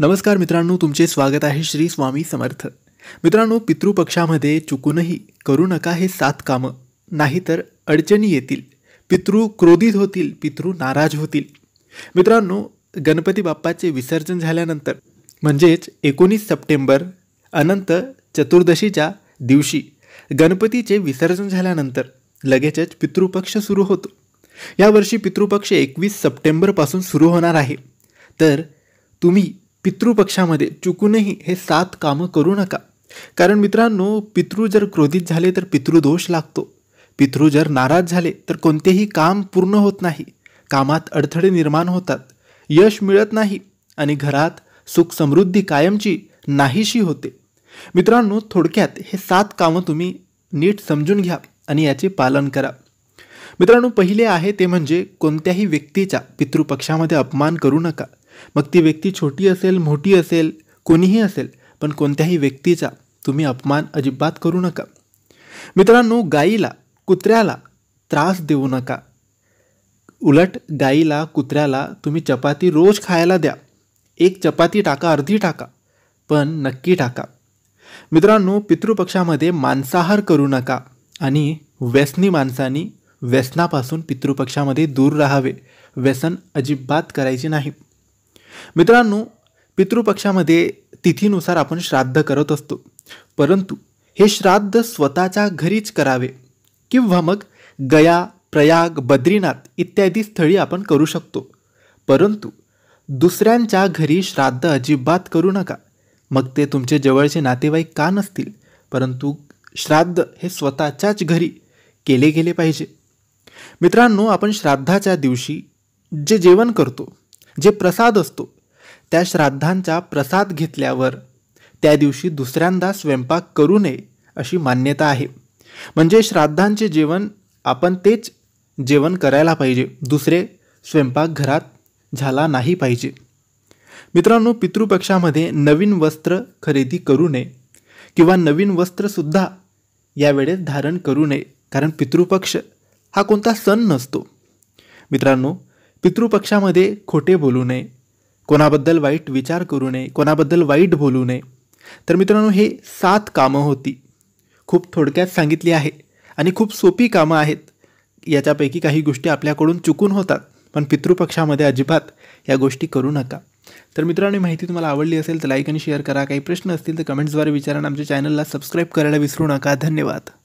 नमस्कार मित्रांनो तुमचे स्वागत आहे श्री स्वामी समर्थ मित्रांनो पितृपक्षामध्ये चुकूनही करू नका हे सात कामं नाहीतर अडचणी येतील पितृ क्रोधित होतील पितृ नाराज होतील मित्रांनो गणपती बाप्पाचे विसर्जन झाल्यानंतर म्हणजेच एकोणीस सप्टेंबर अनंत चतुर्दशीच्या दिवशी गणपतीचे विसर्जन झाल्यानंतर लगेचच पितृपक्ष सुरू होतो यावर्षी पितृपक्ष एकवीस सप्टेंबरपासून सुरू होणार आहे तर तुम्ही पितृपक्षामध्ये चुकूनही हे सात कामं करू नका कारण मित्रांनो पितृ जर क्रोधित झाले तर पितृदोष लागतो पितृ जर नाराज झाले तर कोणतेही काम पूर्ण होत नाही कामात अडथळे निर्माण होतात यश मिळत नाही आणि घरात सुख समृद्धी कायमची नाहीशी होते मित्रांनो थोडक्यात हे सात कामं तुम्ही नीट समजून घ्या आणि याचे पालन करा मित्रांनो पहिले आहे ते म्हणजे कोणत्याही व्यक्तीचा पितृपक्षामध्ये अपमान करू नका मग ती व्यक्ती छोटी असेल मोठी असेल कोणीही असेल पण कोणत्याही व्यक्तीचा तुम्ही अपमान अजिबात करू नका मित्रांनो गाईला कुत्र्याला त्रास देऊ नका उलट गाईला कुत्र्याला तुम्ही चपाती रोज खायला द्या एक चपाती टाका अर्धी टाका पण नक्की टाका मित्रांनो पितृपक्षामध्ये मांसाहार करू नका आणि व्यसनी माणसांनी व्यसनापासून पितृपक्षामध्ये दूर राहावे व्यसन अजिबात करायचे नाही मित्रांनो पितृपक्षामध्ये तिथीनुसार आपण श्राद्ध करत असतो परंतु हे श्राद्ध स्वतःच्या घरीच करावे किंवा मग गया प्रयाग बद्रीनाथ इत्यादी स्थळी आपण करू शकतो परंतु दुसऱ्यांच्या घरी श्राद्ध अजिबात करू नका मग ते तुमचे जवळचे नातेवाईक का नसतील परंतु श्राद्ध हे स्वतःच्याच घरी केले गेले पाहिजे मित्रांनो आपण श्राद्धाच्या दिवशी जे जेवण करतो जे प्रसाद असतो त्या श्राद्धांचा प्रसाद घेतल्यावर त्या दिवशी दुसऱ्यांदा स्वयंपाक करू नये अशी मान्यता आहे म्हणजे श्राद्धांचे जेवण आपण तेच जेवण करायला पाहिजे दुसरे स्वयंपाक घरात झाला नाही पाहिजे मित्रांनो पितृपक्षामध्ये नवीन वस्त्र खरेदी करू नये किंवा नवीन वस्त्रसुद्धा यावेळेस धारण करू नये कारण पितृपक्ष हा कोणता सण नसतो मित्रांनो पितृपक्षामध्ये खोटे बोलू नये कोणाबद्दल वाईट विचार करू नये कोणाबद्दल वाईट बोलू नये तर मित्रांनो हे सात कामं होती खूप थोडक्यात सांगितली आहे आणि खूप सोपी कामं आहेत याच्यापैकी काही गोष्टी आपल्याकडून चुकून होतात पण पितृपक्षामध्ये अजिबात या गोष्टी करू नका तर मित्रांनो माहिती तुम्हाला आवडली असेल तर लाईक आणि शेअर करा काही प्रश्न असतील तर कमेंट्सद्वारे विचारा आमच्या चॅनलला सबस्क्राईब करायला विसरू नका धन्यवाद